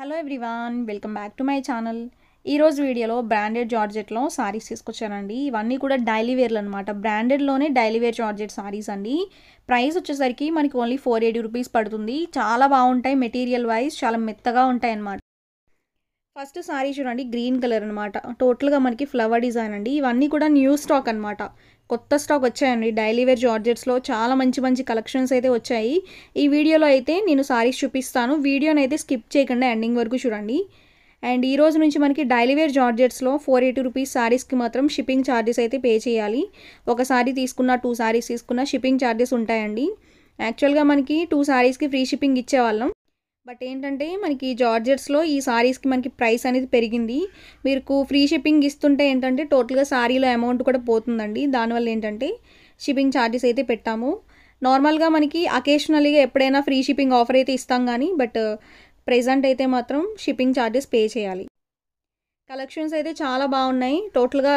hello everyone welcome back to my channel ఈరోజు వీడియోలో branded జార్జెట్లో saris తీసుకొచ్చానండి ఇవన్నీ కూడా డైలీ వేర్లు అనమాట బ్రాండెడ్లోనే డైలీ వేర్ జార్జెట్ సారీస్ అండి ప్రైస్ వచ్చేసరికి మనకి ఓన్లీ ఫోర్ ఎయిటీ రూపీస్ పడుతుంది చాలా బాగుంటాయి మెటీరియల్ వైజ్ చాలా మెత్తగా ఉంటాయి అనమాట ఫస్ట్ సారీ చూడండి గ్రీన్ కలర్ అనమాట టోటల్గా మనకి ఫ్లవర్ డిజైన్ అండి ఇవన్నీ కూడా న్యూ స్టాక్ అనమాట కొత్త స్టాక్ వచ్చాయండి డైలీ వేర్ జార్జెట్స్లో చాలా మంచి మంచి కలెక్షన్స్ అయితే వచ్చాయి ఈ వీడియోలో అయితే నేను సారీస్ చూపిస్తాను వీడియోని అయితే స్కిప్ చేయకుండా ఎండింగ్ వరకు చూడండి అండ్ ఈ రోజు నుంచి మనకి డైలీ వేర్ జార్జెట్స్లో ఫోర్ ఎయిటీ రూపీస్ శారీస్కి మాత్రం షిప్పింగ్ ఛార్జెస్ అయితే పే చేయాలి ఒక శారీ తీసుకున్న టూ శారీస్ తీసుకున్న షిప్పింగ్ ఛార్జెస్ ఉంటాయండి యాక్చువల్గా మనకి టూ శారీస్కి ఫ్రీ షిప్పింగ్ ఇచ్చేవాళ్ళం బట్ ఏంటంటే మనకి జార్జెట్స్లో ఈ సారీస్కి మనకి ప్రైస్ అనేది పెరిగింది మీకు ఫ్రీ షిప్పింగ్ ఇస్తుంటే ఏంటంటే టోటల్గా సారీలో అమౌంట్ కూడా పోతుందండి దానివల్ల ఏంటంటే షిప్పింగ్ ఛార్జెస్ అయితే పెట్టాము నార్మల్గా మనకి అకేషనల్గా ఎప్పుడైనా ఫ్రీ షిప్పింగ్ ఆఫర్ అయితే ఇస్తాం కానీ బట్ ప్రజెంట్ అయితే మాత్రం షిప్పింగ్ ఛార్జెస్ పే చేయాలి కలెక్షన్స్ అయితే చాలా బాగున్నాయి టోటల్గా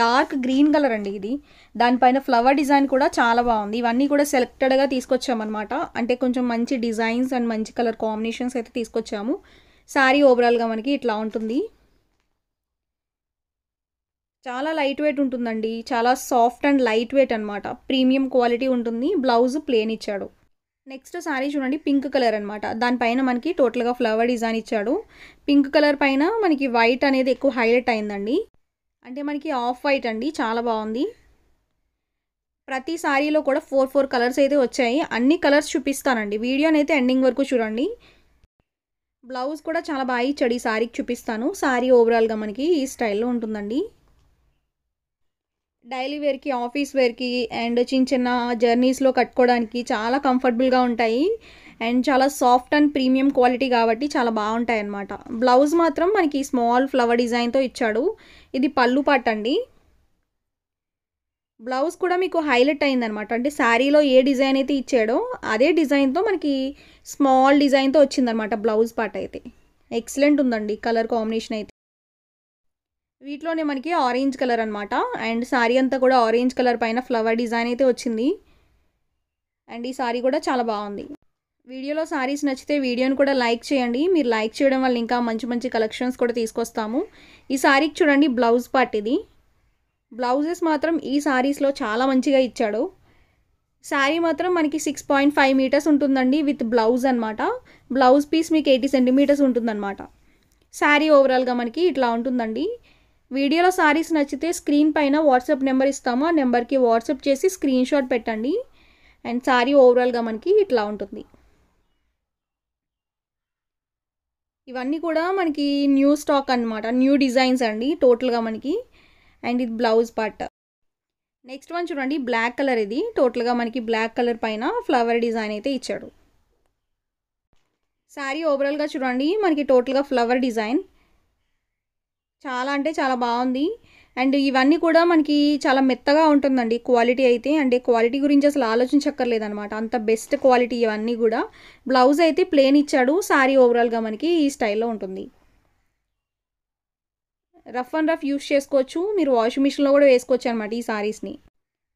డార్క్ గ్రీన్ కలర్ అండి ఇది దానిపైన ఫ్లవర్ డిజైన్ కూడా చాలా బాగుంది ఇవన్నీ కూడా సెలెక్టెడ్గా తీసుకొచ్చామన్నమాట అంటే కొంచెం మంచి డిజైన్స్ అండ్ మంచి కలర్ కాంబినేషన్స్ అయితే తీసుకొచ్చాము శారీ ఓవరాల్గా మనకి ఇట్లా ఉంటుంది చాలా లైట్ వెయిట్ ఉంటుందండి చాలా సాఫ్ట్ అండ్ లైట్ వెయిట్ అనమాట ప్రీమియం క్వాలిటీ ఉంటుంది బ్లౌజ్ ప్లేన్ ఇచ్చాడు నెక్స్ట్ శారీ చూడండి పింక్ కలర్ అనమాట దానిపైన మనకి టోటల్గా ఫ్లవర్ డిజైన్ ఇచ్చాడు పింక్ కలర్ పైన మనకి వైట్ అనేది ఎక్కువ హైలైట్ అయిందండి అంటే మనకి ఆఫ్ వైట్ అండి చాలా బాగుంది ప్రతి శారీలో కూడా ఫోర్ ఫోర్ కలర్స్ అయితే వచ్చాయి అన్ని కలర్స్ చూపిస్తానండి వీడియోని అయితే ఎండింగ్ వరకు చూడండి బ్లౌజ్ కూడా చాలా బాగా ఇచ్చాడు ఈ శారీకి చూపిస్తాను శారీ ఓవరాల్గా మనకి ఈ స్టైల్లో ఉంటుందండి డైలీ వేర్కి ఆఫీస్ వేర్కి అండ్ చిన్న చిన్న జర్నీస్లో కట్టుకోవడానికి చాలా కంఫర్టబుల్గా ఉంటాయి అండ్ చాలా సాఫ్ట్ అండ్ ప్రీమియం క్వాలిటీ కాబట్టి చాలా బాగుంటాయి అన్నమాట బ్లౌజ్ మాత్రం మనకి స్మాల్ ఫ్లవర్ డిజైన్తో ఇచ్చాడు ఇది పళ్ళు పాట అండి బ్లౌజ్ కూడా మీకు హైలైట్ అయిందనమాట అంటే శారీలో ఏ డిజైన్ అయితే ఇచ్చాడో అదే డిజైన్తో మనకి స్మాల్ డిజైన్తో వచ్చిందనమాట బ్లౌజ్ పాట అయితే ఎక్సలెంట్ ఉందండి కలర్ కాంబినేషన్ అయితే వీటిలోనే మనకి ఆరెంజ్ కలర్ అనమాట అండ్ శారీ అంతా కూడా ఆరెంజ్ కలర్ పైన ఫ్లవర్ డిజైన్ అయితే వచ్చింది అండ్ ఈ శారీ కూడా చాలా బాగుంది వీడియోలో శారీస్ నచ్చితే వీడియోని కూడా లైక్ చేయండి మీరు లైక్ చేయడం వల్ల ఇంకా మంచి మంచి కలెక్షన్స్ కూడా తీసుకొస్తాము ఈ శారీకి చూడండి బ్లౌజ్ పార్ట్ ఇది బ్లౌజెస్ మాత్రం ఈ శారీస్లో చాలా మంచిగా ఇచ్చాడు శారీ మాత్రం మనకి సిక్స్ పాయింట్ ఫైవ్ మీటర్స్ ఉంటుందండి విత్ బ్లౌజ్ అనమాట బ్లౌజ్ పీస్ మీకు ఎయిటీ సెంటీమీటర్స్ ఉంటుందన్నమాట శారీ ఓవరాల్గా మనకి ఇట్లా ఉంటుందండి వీడియోలో సారీస్ నచ్చితే స్క్రీన్ పైన వాట్సాప్ నెంబర్ ఇస్తాము ఆ నెంబర్కి వాట్సాప్ చేసి స్క్రీన్ షాట్ పెట్టండి అండ్ సారీ ఓవరాల్గా మనకి ఇట్లా ఉంటుంది ఇవన్నీ కూడా మనకి న్యూ స్టాక్ అనమాట న్యూ డిజైన్స్ అండి టోటల్గా మనకి అండ్ ఇది బ్లౌజ్ పార్ట్ నెక్స్ట్ వన్ చూడండి బ్లాక్ కలర్ ఇది టోటల్గా మనకి బ్లాక్ కలర్ పైన ఫ్లవర్ డిజైన్ అయితే ఇచ్చాడు శారీ ఓవరాల్గా చూడండి మనకి టోటల్గా ఫ్లవర్ డిజైన్ చాలా అంటే చాలా బాగుంది అండ్ ఇవన్నీ కూడా మనకి చాలా మెత్తగా ఉంటుందండి క్వాలిటీ అయితే అండ్ క్వాలిటీ గురించి అసలు ఆలోచించక్కర్లేదు అనమాట అంత బెస్ట్ క్వాలిటీ ఇవన్నీ కూడా బ్లౌజ్ అయితే ప్లేన్ ఇచ్చాడు శారీ ఓవరాల్గా మనకి ఈ స్టైల్లో ఉంటుంది రఫ్ అండ్ రఫ్ యూస్ చేసుకోవచ్చు మీరు వాషింగ్ మిషన్లో కూడా వేసుకోవచ్చు అనమాట ఈ శారీస్ని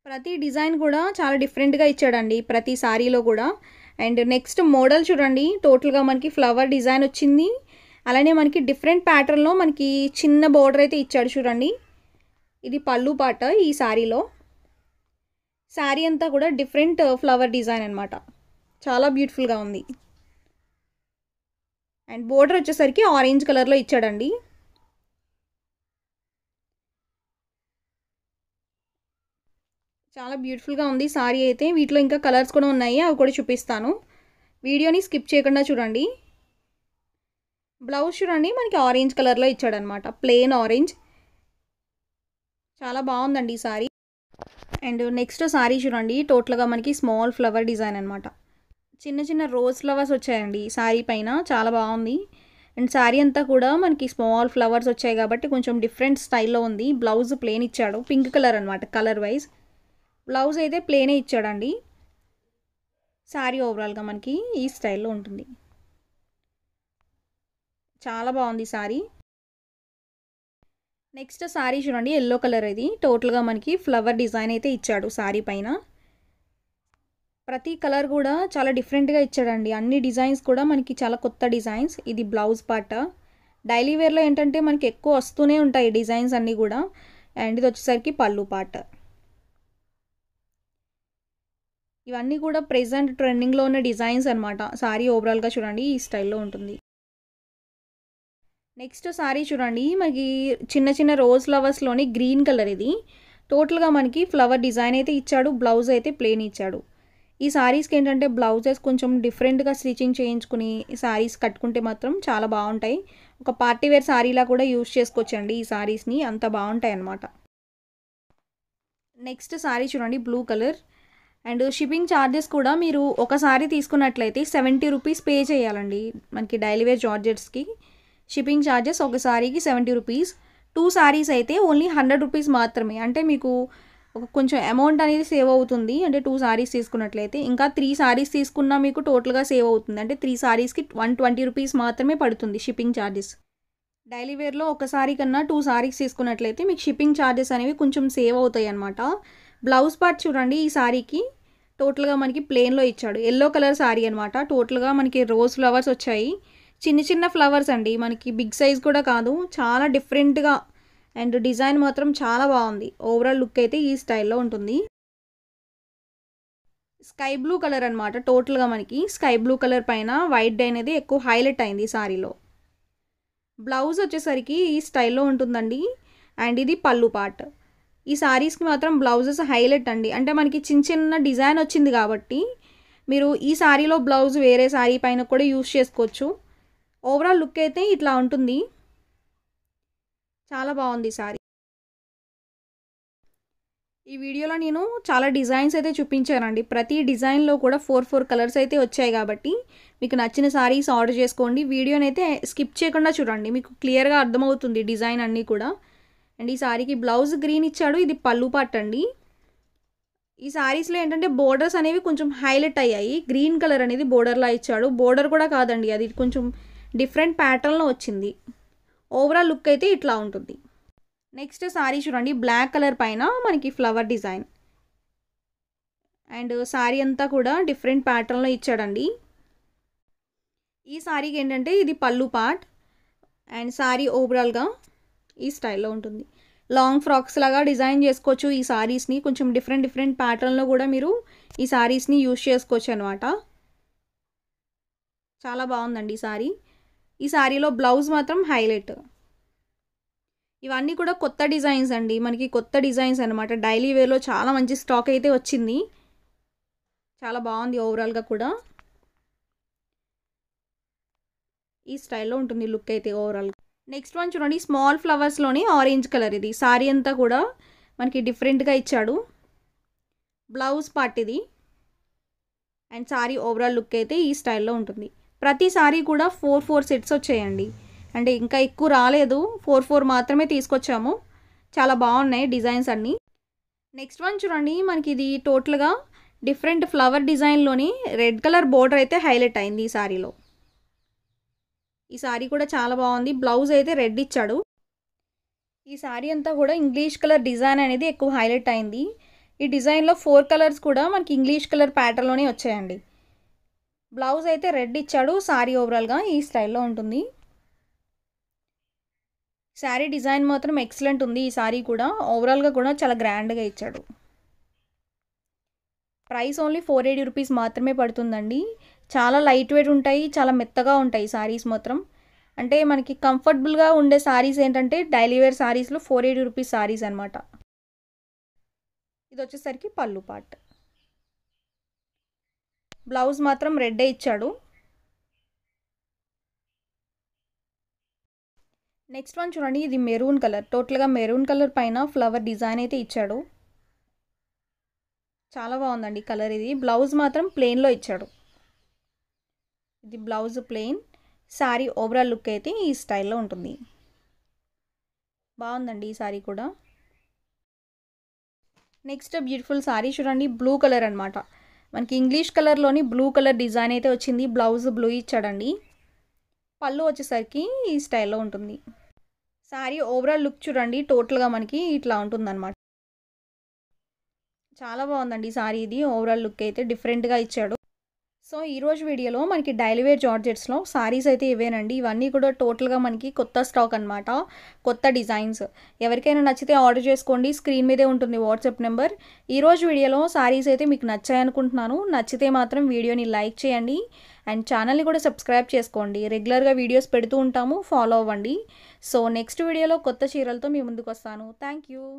ప్రతి డిజైన్ కూడా చాలా డిఫరెంట్గా ఇచ్చాడండి ప్రతి శారీలో కూడా అండ్ నెక్స్ట్ మోడల్ చూడండి టోటల్గా మనకి ఫ్లవర్ డిజైన్ వచ్చింది అలానే మనకి డిఫరెంట్ ప్యాటర్న్లో మనకి చిన్న బోర్డర్ అయితే ఇచ్చాడు చూడండి ఇది పళ్ళు పాట ఈ శారీలో శారీ అంతా కూడా డిఫరెంట్ ఫ్లవర్ డిజైన్ అనమాట చాలా బ్యూటిఫుల్గా ఉంది అండ్ బోర్డర్ వచ్చేసరికి ఆరెంజ్ కలర్లో ఇచ్చాడండి చాలా బ్యూటిఫుల్గా ఉంది సారీ అయితే వీటిలో ఇంకా కలర్స్ కూడా ఉన్నాయి అవి కూడా చూపిస్తాను వీడియోని స్కిప్ చేయకుండా చూడండి బ్లౌజ్ చూడండి మనకి ఆరెంజ్ కలర్లో ఇచ్చాడనమాట ప్లెయిన్ ఆరెంజ్ చాలా బాగుందండి ఈ సారీ అండ్ నెక్స్ట్ సారీ చూడండి టోటల్గా మనకి స్మాల్ ఫ్లవర్ డిజైన్ అనమాట చిన్న చిన్న రోజ్ ఫ్లవర్స్ వచ్చాయండి సారీ పైన చాలా బాగుంది అండ్ శారీ అంతా కూడా మనకి స్మాల్ ఫ్లవర్స్ వచ్చాయి కాబట్టి కొంచెం డిఫరెంట్ స్టైల్లో ఉంది బ్లౌజ్ ప్లేన్ ఇచ్చాడు పింక్ కలర్ అనమాట కలర్ వైజ్ బ్లౌజ్ అయితే ప్లేనే ఇచ్చాడండి శారీ ఓవరాల్గా మనకి ఈ స్టైల్లో ఉంటుంది చాలా బాగుంది సారీ నెక్స్ట్ సారీ చూడండి ఎల్లో కలర్ ఇది టోటల్గా మనకి ఫ్లవర్ డిజైన్ అయితే ఇచ్చాడు సారీ పైన ప్రతి కలర్ కూడా చాలా డిఫరెంట్గా ఇచ్చాడండి అన్ని డిజైన్స్ కూడా మనకి చాలా కొత్త డిజైన్స్ ఇది బ్లౌజ్ పాట డైలీ వేర్లో ఏంటంటే మనకి ఎక్కువ వస్తూనే ఉంటాయి డిజైన్స్ అన్నీ కూడా అండ్ ఇది వచ్చేసరికి పళ్ళు పాట ఇవన్నీ కూడా ప్రెజెంట్ ట్రెండింగ్లో ఉన్న డిజైన్స్ అనమాట సారీ ఓవరాల్గా చూడండి ఈ స్టైల్లో ఉంటుంది నెక్స్ట్ సారీ చూడండి మనకి చిన్న చిన్న రోజ్ ఫ్లవర్స్లోని గ్రీన్ కలర్ ఇది టోటల్గా మనకి ఫ్లవర్ డిజైన్ అయితే ఇచ్చాడు బ్లౌజ్ అయితే ప్లెయిన్ ఇచ్చాడు ఈ శారీస్కి ఏంటంటే బ్లౌజెస్ కొంచెం డిఫరెంట్గా స్టిచింగ్ చేయించుకుని శారీస్ కట్టుకుంటే మాత్రం చాలా బాగుంటాయి ఒక పార్టీ వేర్ శారీలా కూడా యూజ్ చేసుకోవచ్చండి ఈ శారీస్ని అంత బాగుంటాయి అన్నమాట నెక్స్ట్ శారీ చూడండి blue colour and shipping charges కూడా మీరు ఒక శారీ తీసుకున్నట్లయితే సెవెంటీ రూపీస్ పే చేయాలండి మనకి డైలీ వేర్ జార్జెట్స్కి షిప్పింగ్ ఛార్జెస్ ఒక సారీకి సెవెంటీ రూపీస్ టూ శారీస్ అయితే ఓన్లీ హండ్రెడ్ రూపీస్ మాత్రమే అంటే మీకు ఒక కొంచెం అమౌంట్ అనేది సేవ్ అవుతుంది అంటే టూ శారీస్ తీసుకున్నట్లయితే ఇంకా త్రీ శారీస్ తీసుకున్నా మీకు టోటల్గా సేవ్ అవుతుంది అంటే త్రీ శారీస్కి వన్ ట్వంటీ రూపీస్ మాత్రమే పడుతుంది షిప్పింగ్ ఛార్జెస్ డైలీ వేర్లో ఒక శారీ కన్నా టూ శారీస్ తీసుకున్నట్లయితే మీకు షిప్పింగ్ ఛార్జెస్ అనేవి కొంచెం సేవ్ అవుతాయి అనమాట బ్లౌజ్ పార్ట్ చూడండి ఈ శారీకి టోటల్గా మనకి ప్లేన్లో ఇచ్చాడు ఎల్లో కలర్ శారీ అనమాట టోటల్గా మనకి రోజ్ ఫ్లవర్స్ వచ్చాయి చిన్న చిన్న ఫ్లవర్స్ అండి మనకి బిగ్ సైజ్ కూడా కాదు చాలా డిఫరెంట్గా అండ్ డిజైన్ మాత్రం చాలా బాగుంది ఓవరాల్ లుక్ అయితే ఈ స్టైల్లో ఉంటుంది స్కై బ్లూ కలర్ అనమాట టోటల్గా మనకి స్కై బ్లూ కలర్ పైన వైట్ డై అనేది ఎక్కువ హైలైట్ అయింది సారీలో బ్లౌజ్ వచ్చేసరికి ఈ స్టైల్లో ఉంటుందండి అండ్ ఇది పళ్ళు పార్ట్ ఈ సారీస్కి మాత్రం బ్లౌజెస్ హైలైట్ అండి అంటే మనకి చిన్న చిన్న డిజైన్ వచ్చింది కాబట్టి మీరు ఈ సారీలో బ్లౌజ్ వేరే సారీ పైన కూడా యూస్ చేసుకోవచ్చు ఓవరాల్ లుక్ అయితే ఇట్లా ఉంటుంది చాలా బాగుంది సారీ ఈ వీడియోలో నేను చాలా డిజైన్స్ అయితే చూపించానండి ప్రతి డిజైన్లో కూడా ఫోర్ ఫోర్ కలర్స్ అయితే వచ్చాయి కాబట్టి మీకు నచ్చిన సారీస్ ఆర్డర్ చేసుకోండి వీడియోని అయితే స్కిప్ చేయకుండా చూడండి మీకు క్లియర్గా అర్థమవుతుంది డిజైన్ అన్నీ కూడా అండ్ ఈ సారీకి బ్లౌజ్ గ్రీన్ ఇచ్చాడు ఇది పళ్ళు పాట్ అండి ఈ సారీస్లో ఏంటంటే బోర్డర్స్ అనేవి కొంచెం హైలైట్ అయ్యాయి గ్రీన్ కలర్ అనేది బోర్డర్లా ఇచ్చాడు బోర్డర్ కూడా కాదండి అది కొంచెం డిఫరెంట్ ప్యాటర్న్లో వచ్చింది ఓవరాల్ లుక్ అయితే ఇట్లా ఉంటుంది నెక్స్ట్ శారీ చూడండి బ్లాక్ కలర్ పైన మనకి ఫ్లవర్ డిజైన్ అండ్ శారీ అంతా కూడా డిఫరెంట్ ప్యాటర్న్లో ఇచ్చాడండి ఈ శారీకి ఏంటంటే ఇది పళ్ళు పార్ట్ అండ్ శారీ ఓవరాల్గా ఈ స్టైల్లో ఉంటుంది లాంగ్ ఫ్రాక్స్ లాగా డిజైన్ చేసుకోవచ్చు ఈ శారీస్ని కొంచెం డిఫరెంట్ డిఫరెంట్ ప్యాటర్న్లో కూడా మీరు ఈ శారీస్ని యూజ్ చేసుకోవచ్చు అనమాట చాలా బాగుందండి ఈ సారీ ఈ శారీలో బ్లౌజ్ మాత్రం హైలైట్ ఇవన్నీ కూడా కొత్త డిజైన్స్ అండి మనకి కొత్త డిజైన్స్ అనమాట డైలీ వేర్లో చాలా మంచి స్టాక్ అయితే వచ్చింది చాలా బాగుంది ఓవరాల్గా కూడా ఈ స్టైల్లో ఉంటుంది లుక్ అయితే ఓవరాల్ నెక్స్ట్ వన్ చూడండి స్మాల్ ఫ్లవర్స్లోని ఆరెంజ్ కలర్ ఇది శారీ అంతా కూడా మనకి డిఫరెంట్గా ఇచ్చాడు బ్లౌజ్ పార్ట్ ఇది అండ్ సారీ ఓవరాల్ లుక్ అయితే ఈ స్టైల్లో ఉంటుంది ప్రతిసారి కూడా ఫోర్ ఫోర్ సెట్స్ వచ్చాయండి అంటే ఇంకా ఎక్కువ రాలేదు ఫోర్ ఫోర్ మాత్రమే తీసుకొచ్చాము చాలా బాగున్నాయి డిజైన్స్ అన్నీ నెక్స్ట్ వన్ చూడండి మనకి ఇది టోటల్గా డిఫరెంట్ ఫ్లవర్ డిజైన్లోని రెడ్ కలర్ బోర్డర్ అయితే హైలైట్ అయింది ఈ శారీలో ఈ సారీ కూడా చాలా బాగుంది బ్లౌజ్ అయితే రెడ్ ఇచ్చాడు ఈ శారీ అంతా కూడా ఇంగ్లీష్ కలర్ డిజైన్ అనేది ఎక్కువ హైలైట్ అయింది ఈ డిజైన్లో ఫోర్ కలర్స్ కూడా మనకి ఇంగ్లీష్ కలర్ ప్యాటర్న్లోనే వచ్చాయండి బ్లౌజ్ అయితే రెడ్ ఇచ్చాడు శారీ ఓవరాల్గా ఈ స్టైల్లో ఉంటుంది శారీ డిజైన్ మాత్రం ఎక్సలెంట్ ఉంది ఈ శారీ కూడా ఓవరాల్గా కూడా చాలా గ్రాండ్గా ఇచ్చాడు price only four eighty rupees మాత్రమే పడుతుందండి చాలా లైట్ వెయిట్ ఉంటాయి చాలా మెత్తగా ఉంటాయి శారీస్ మాత్రం అంటే మనకి కంఫర్టబుల్గా ఉండే శారీస్ ఏంటంటే డైలీ వేర్ శారీస్లో ఫోర్ ఎయిటీ రూపీస్ శారీస్ అనమాట ఇది వచ్చేసరికి పళ్ళు పార్ట్ బ్లౌజ్ మాత్రం రెడ్డే ఇచ్చాడు నెక్స్ట్ వన్ చూడండి ఇది మెరూన్ కలర్ టోటల్గా మెరూన్ కలర్ పైన ఫ్లవర్ డిజైన్ అయితే ఇచ్చాడు చాలా బాగుందండి కలర్ ఇది బ్లౌజ్ మాత్రం ప్లెయిన్లో ఇచ్చాడు ఇది blouse plain sari overall look అయితే ఈ స్టైల్లో ఉంటుంది బాగుందండి ఈ శారీ కూడా నెక్స్ట్ బ్యూటిఫుల్ శారీ చూడండి బ్లూ కలర్ అనమాట మనకి ఇంగ్లీష్ కలర్లోని బ్లూ కలర్ డిజైన్ అయితే వచ్చింది బ్లౌజ్ బ్లూ ఇచ్చాడండి పళ్ళు వచ్చేసరికి ఈ స్టైల్లో ఉంటుంది శారీ ఓవరాల్ లుక్ చూడండి టోటల్గా మనకి ఇట్లా ఉంటుందన్నమాట చాలా బాగుందండి శారీ ఇది ఓవరాల్ లుక్ అయితే డిఫరెంట్గా ఇచ్చాడు సో ఈరోజు వీడియోలో మనకి డైలీ వేర్ జార్జెట్స్లో సారీస్ అయితే ఇవేనండి ఇవన్నీ కూడా టోటల్గా మనకి కొత్త స్టాక్ అనమాట కొత్త డిజైన్స్ ఎవరికైనా నచ్చితే ఆర్డర్ చేసుకోండి స్క్రీన్ మీదే ఉంటుంది వాట్సాప్ నెంబర్ ఈరోజు వీడియోలో సారీస్ అయితే మీకు నచ్చాయనుకుంటున్నాను నచ్చితే మాత్రం వీడియోని లైక్ చేయండి అండ్ ఛానల్ని కూడా సబ్స్క్రైబ్ చేసుకోండి రెగ్యులర్గా వీడియోస్ పెడుతూ ఉంటాము ఫాలో అవ్వండి సో నెక్స్ట్ వీడియోలో కొత్త చీరలతో మీ ముందుకు వస్తాను థ్యాంక్